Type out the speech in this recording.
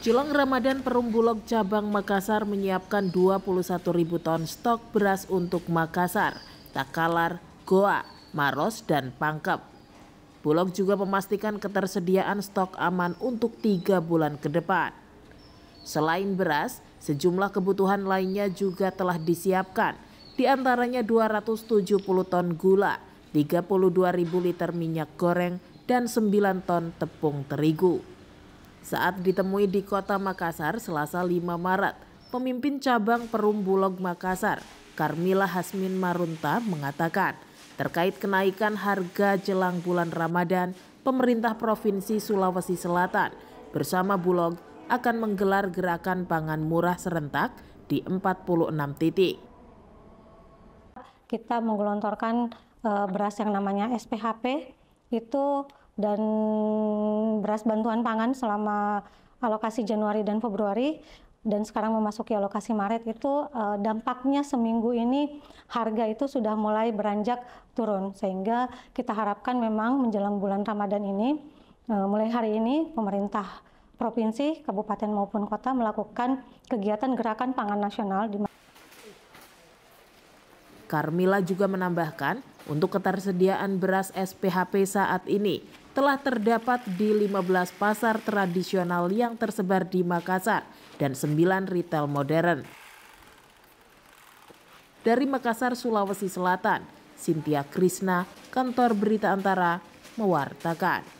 Jelang Ramadan Bulog Cabang Makassar menyiapkan 21 ribu ton stok beras untuk Makassar, Takalar, Goa, Maros, dan Pangkep. Bulog juga memastikan ketersediaan stok aman untuk tiga bulan ke depan. Selain beras, sejumlah kebutuhan lainnya juga telah disiapkan, di antaranya 270 ton gula, 32 ribu liter minyak goreng, dan 9 ton tepung terigu. Saat ditemui di kota Makassar selasa 5 Maret, pemimpin cabang Perum Bulog Makassar, Karmila Hasmin Marunta mengatakan, terkait kenaikan harga jelang bulan Ramadan, pemerintah Provinsi Sulawesi Selatan bersama Bulog akan menggelar gerakan pangan murah serentak di 46 titik. Kita menggelontorkan eh, beras yang namanya SPHP itu dan beras bantuan pangan selama alokasi Januari dan Februari dan sekarang memasuki alokasi Maret itu eh, dampaknya seminggu ini harga itu sudah mulai beranjak turun sehingga kita harapkan memang menjelang bulan Ramadan ini eh, mulai hari ini pemerintah provinsi, kabupaten maupun kota melakukan kegiatan gerakan pangan nasional di Carmila juga menambahkan, untuk ketersediaan beras SPHP saat ini telah terdapat di 15 pasar tradisional yang tersebar di Makassar dan 9 retail modern. Dari Makassar, Sulawesi Selatan, Sintia Krisna, Kantor Berita Antara, mewartakan.